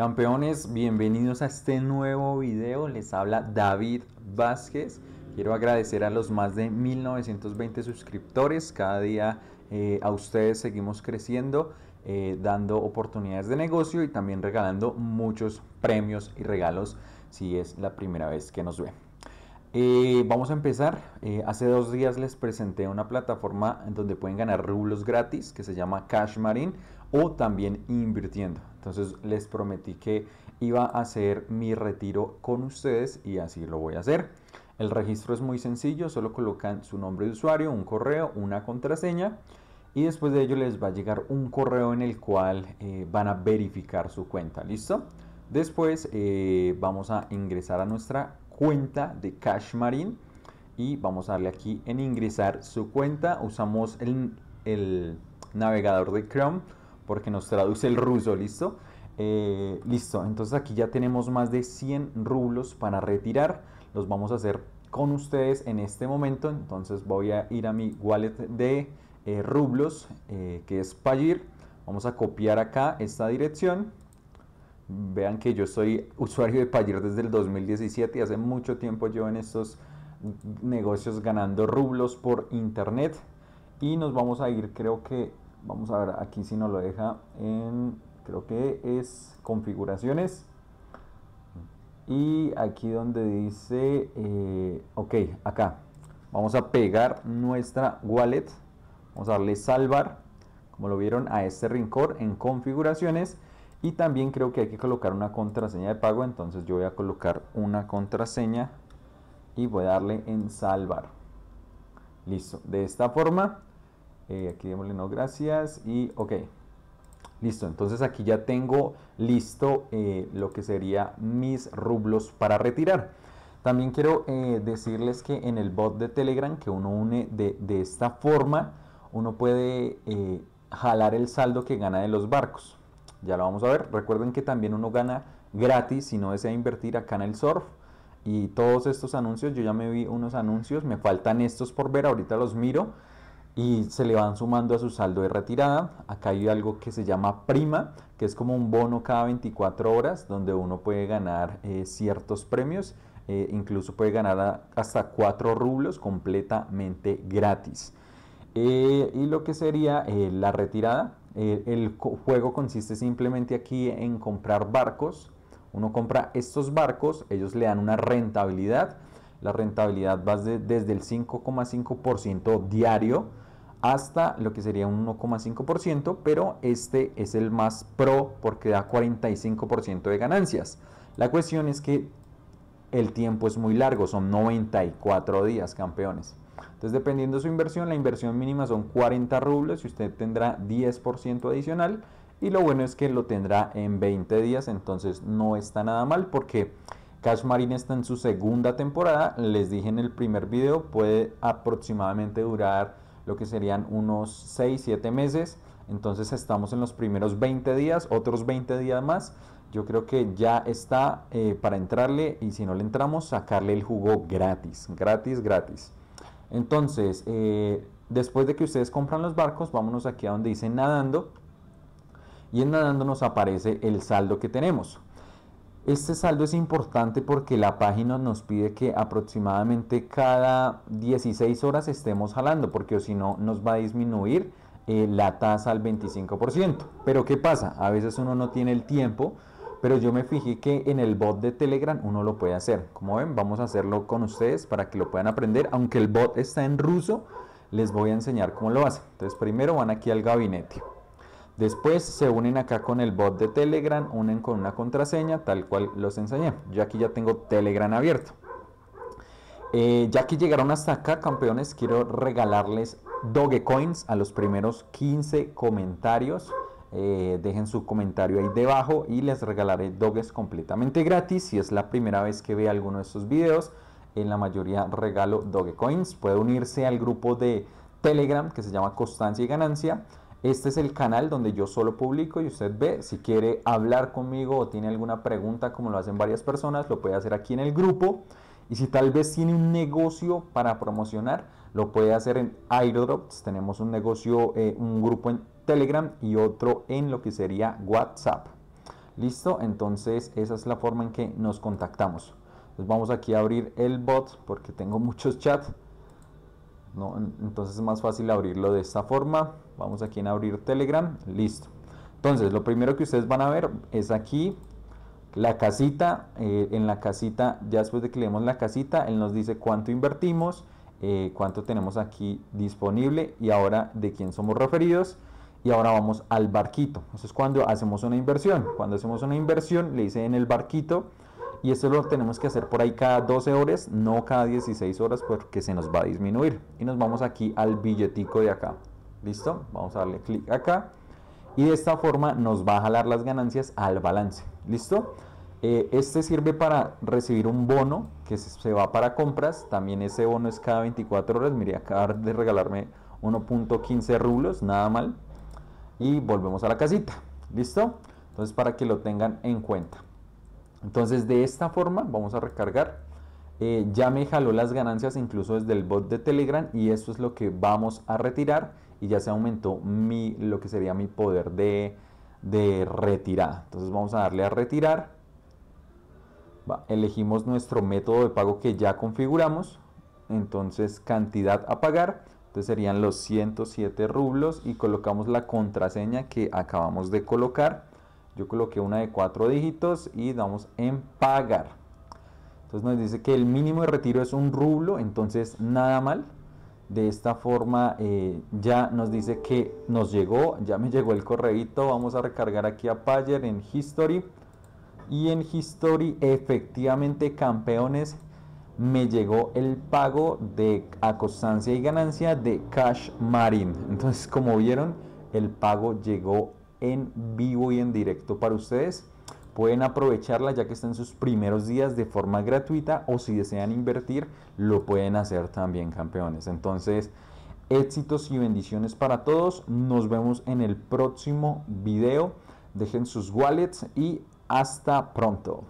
Campeones, bienvenidos a este nuevo video. Les habla David Vázquez. Quiero agradecer a los más de 1920 suscriptores. Cada día eh, a ustedes seguimos creciendo, eh, dando oportunidades de negocio y también regalando muchos premios y regalos si es la primera vez que nos ven. Eh, vamos a empezar. Eh, hace dos días les presenté una plataforma en donde pueden ganar rublos gratis que se llama Cash Marine o también invirtiendo. Entonces les prometí que iba a hacer mi retiro con ustedes y así lo voy a hacer. El registro es muy sencillo, solo colocan su nombre de usuario, un correo, una contraseña y después de ello les va a llegar un correo en el cual eh, van a verificar su cuenta. ¿Listo? Después vamos a ingresar a nuestra cuenta de Cash Marine y vamos a darle aquí en ingresar su cuenta. Usamos el, el navegador de Chrome porque nos traduce el ruso, ¿listo? Eh, listo, entonces aquí ya tenemos más de 100 rublos para retirar. Los vamos a hacer con ustedes en este momento. Entonces voy a ir a mi wallet de eh, rublos, eh, que es Payir Vamos a copiar acá esta dirección Vean que yo soy usuario de Payer desde el 2017 y hace mucho tiempo yo en estos negocios ganando rublos por internet. Y nos vamos a ir, creo que, vamos a ver aquí si nos lo deja en, creo que es configuraciones. Y aquí donde dice, eh, ok, acá. Vamos a pegar nuestra wallet. Vamos a darle salvar, como lo vieron, a este rincón en configuraciones y también creo que hay que colocar una contraseña de pago, entonces yo voy a colocar una contraseña y voy a darle en salvar. Listo, de esta forma, eh, aquí démosle no gracias y ok. Listo, entonces aquí ya tengo listo eh, lo que sería mis rublos para retirar. También quiero eh, decirles que en el bot de Telegram que uno une de esta forma, uno puede jalar el saldo que gana de los barcos. Ya lo vamos a ver. Recuerden que también uno gana gratis si no desea invertir acá en el surf. Y todos estos anuncios, yo ya me vi unos anuncios, me faltan estos por ver, ahorita los miro. Y se le van sumando a su saldo de retirada. Acá hay algo que se llama prima, que es como un bono cada 24 horas, donde uno puede ganar eh, ciertos premios. Eh, incluso puede ganar hasta 4 rublos completamente gratis. Eh, y lo que sería la retirada, eh, el juego consiste simplemente aquí en comprar barcos. Uno compra estos barcos, ellos le dan una rentabilidad. La rentabilidad va desde el 5,5% diario hasta lo que sería un 1,5%, pero este es el más pro porque da 45% de ganancias. La cuestión es que el tiempo es muy largo, son 94 días, campeones. Entonces, dependiendo de su inversión, la inversión mínima son 40 rubles y usted tendrá 10% adicional. Y lo bueno es que lo tendrá en 20 días, entonces no está nada mal porque Cash Marine está en su segunda temporada. Les dije en el primer video, puede aproximadamente durar lo que serían unos 6-7 meses. Entonces estamos en los primeros 20 días, otros 20 días más. Yo creo que ya está eh, para entrarle y si no le entramos, sacarle el jugo gratis, gratis, gratis. Entonces, eh, después de que ustedes compran los barcos, vámonos aquí a donde dice nadando. Y en nadando nos aparece el saldo que tenemos. Este saldo es importante porque la página nos pide que aproximadamente cada 16 horas estemos jalando, porque si no nos va a disminuir eh, la tasa al 25%. Pero ¿qué pasa? A veces uno no tiene el tiempo pero yo me fijé que en el bot de Telegram uno lo puede hacer. Como ven, vamos a hacerlo con ustedes para que lo puedan aprender. Aunque el bot está en ruso, les voy a enseñar cómo lo hace. Entonces, primero van aquí al gabinete. Después se unen acá con el bot de Telegram, unen con una contraseña, tal cual los enseñé. Yo aquí ya tengo Telegram abierto. Eh, ya que llegaron hasta acá, campeones, quiero regalarles Dogecoins a los primeros 15 comentarios eh, dejen su comentario ahí debajo y les regalaré doges completamente gratis si es la primera vez que ve alguno de estos videos en la mayoría regalo Coins, puede unirse al grupo de telegram que se llama constancia y ganancia este es el canal donde yo solo publico y usted ve si quiere hablar conmigo o tiene alguna pregunta como lo hacen varias personas lo puede hacer aquí en el grupo y si tal vez tiene un negocio para promocionar, lo puede hacer en airdrops. Tenemos un negocio, eh, un grupo en Telegram y otro en lo que sería WhatsApp. Listo, entonces esa es la forma en que nos contactamos. vamos aquí a abrir el bot porque tengo muchos chats. Entonces es más fácil abrirlo de esta forma. Vamos aquí en abrir Telegram. Listo. Entonces lo primero que ustedes van a ver es aquí la casita. Eh, en la casita, ya después de que leemos la casita, él nos dice cuánto invertimos, eh, cuánto tenemos aquí disponible y ahora de quién somos referidos y ahora vamos al barquito. entonces cuando hacemos una inversión. Cuando hacemos una inversión, le dice en el barquito y esto lo tenemos que hacer por ahí cada 12 horas, no cada 16 horas porque se nos va a disminuir. Y nos vamos aquí al billetico de acá. ¿Listo? Vamos a darle clic acá y de esta forma nos va a jalar las ganancias al balance. ¿Listo? Eh, este sirve para recibir un bono que se va para compras. También ese bono es cada 24 horas. Mire, acabar de regalarme 1.15 rublos, nada mal y volvemos a la casita. ¿Listo? Entonces para que lo tengan en cuenta. Entonces de esta forma vamos a recargar. Eh, ya me jaló las ganancias incluso desde el bot de Telegram y esto es lo que vamos a retirar y ya se aumentó mi, lo que sería mi poder de, de retirada. Entonces vamos a darle a retirar. elegimos nuestro método de pago que ya configuramos. Entonces cantidad a pagar entonces serían los 107 rublos y colocamos la contraseña que acabamos de colocar. Yo coloqué una de cuatro dígitos y damos en pagar. Entonces nos dice que el mínimo de retiro es un rublo, entonces nada mal. De esta forma eh, ya nos dice que nos llegó, ya me llegó el correo. Vamos a recargar aquí a Payer en History. Y en History efectivamente campeones me llegó el pago de a constancia y ganancia de Cash Marine. Entonces, como vieron, el pago llegó en vivo y en directo para ustedes. Pueden aprovecharla ya que está en sus primeros días de forma gratuita o si desean invertir, lo pueden hacer también, campeones. Entonces, éxitos y bendiciones para todos. Nos vemos en el próximo video. Dejen sus wallets y hasta pronto.